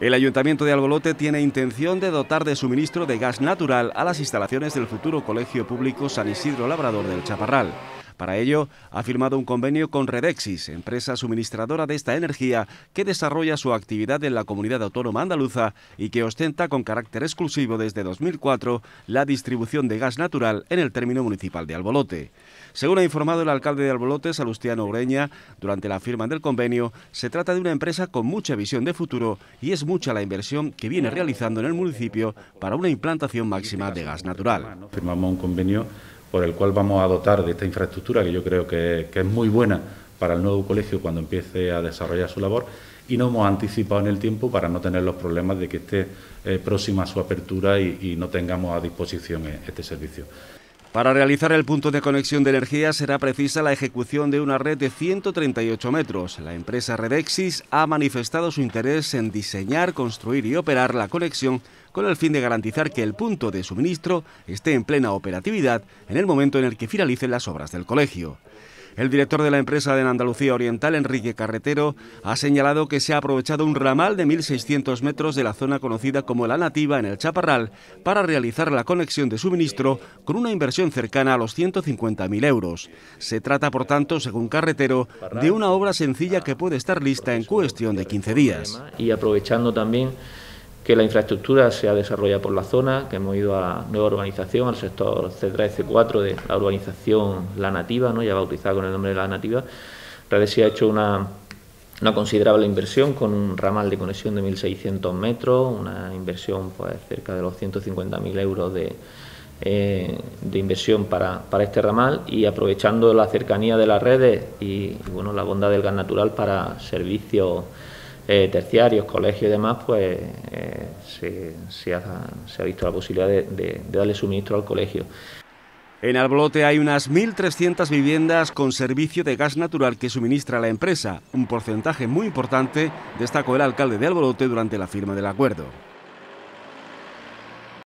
El Ayuntamiento de Albolote tiene intención de dotar de suministro de gas natural a las instalaciones del futuro Colegio Público San Isidro Labrador del Chaparral. Para ello, ha firmado un convenio con Redexis, empresa suministradora de esta energía que desarrolla su actividad en la comunidad autónoma andaluza y que ostenta con carácter exclusivo desde 2004 la distribución de gas natural en el término municipal de Albolote. Según ha informado el alcalde de Albolote, Salustiano Ureña, durante la firma del convenio, se trata de una empresa con mucha visión de futuro y es mucha la inversión que viene realizando en el municipio para una implantación máxima de gas natural. Firmamos un convenio por el cual vamos a dotar de esta infraestructura, que yo creo que, es muy buena para el nuevo colegio cuando empiece a desarrollar su labor, y no hemos anticipado en el tiempo para no tener los problemas de que esté eh, próxima a su apertura y no tengamos a disposición eh, este servicio. Para realizar el punto de conexión de energía será precisa la ejecución de una red de 138 metros. La empresa Redexis ha manifestado su interés en diseñar, construir y operar la conexión con el fin de garantizar que el punto de suministro esté en plena operatividad en el momento en el que finalicen las obras del colegio. El director de la empresa de Andalucía Oriental, Enrique Carretero, ha señalado que se ha aprovechado un ramal de 1.600 metros de la zona conocida como La Nativa en el Chaparral para realizar la conexión de suministro con una inversión cercana a los 150.000 euros. Se trata, por tanto, según Carretero, de una obra sencilla que puede estar lista en cuestión de 15 días. Y aprovechando también que la infraestructura se ha desarrollado por la zona, que hemos ido a nueva urbanización, al sector C3, C4 de la urbanización La Nativa, ¿no? ya bautizada con el nombre de La Nativa. se ha hecho una, una, considerable inversión con un ramal de conexión de 1.600 metros, una inversión pues, cerca de los 150.000 euros de, eh, de inversión para, este ramal y aprovechando la cercanía de las redes y, bueno, la bondad del gas natural para servicios eh, terciarios, colegios y demás, pues eh, se, ha, visto la posibilidad de, de darle suministro al colegio. En Albolote hay unas 1.300 viviendas con servicio de gas natural que suministra la empresa, un porcentaje muy importante, destacó el alcalde de Albolote durante la firma del acuerdo.